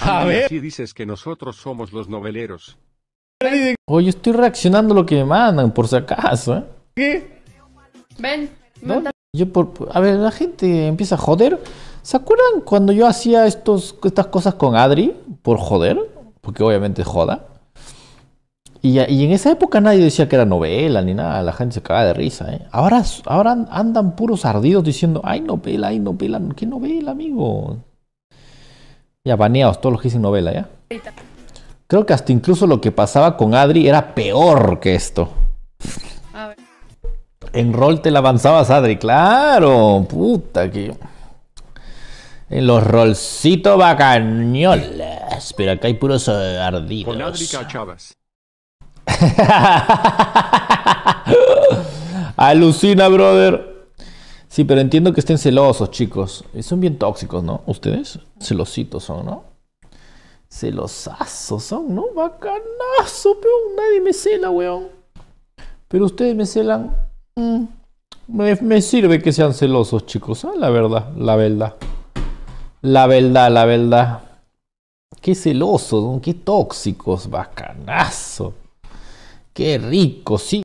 A ver. Si dices que nosotros somos los noveleros. Oye, estoy reaccionando a lo que me mandan, por si acaso, ¿eh? Ven, Yo a ver, la gente empieza a joder. ¿Se acuerdan cuando yo hacía estos, estas cosas con Adri? Por joder, porque obviamente joda. Y, en esa época nadie decía que era novela ni nada, la gente se cagaba de risa. ¿eh? Ahora, ahora andan puros ardidos diciendo, ay novela, ay novela, ¿qué novela, amigo? Ya, baneados, todos los que novela, ¿ya? Creo que hasta incluso lo que pasaba con Adri era peor que esto. En rol te la avanzabas, Adri, claro, puta que. En los rolcitos bacañoles. Pero acá hay puros ardidos. Con Adri Alucina, brother. Sí, pero entiendo que estén celosos, chicos. Eh, son bien tóxicos, ¿no? Ustedes celositos son, ¿no? Celosazos son, ¿no? Bacanazo, Pero Nadie me cela, weón. Pero ustedes me celan. Mm, me, sirve que sean celosos, chicos. ¿ah? La verdad, la verdad. La verdad, la verdad. Qué celosos, qué tóxicos, bacanazo. Qué rico, sí.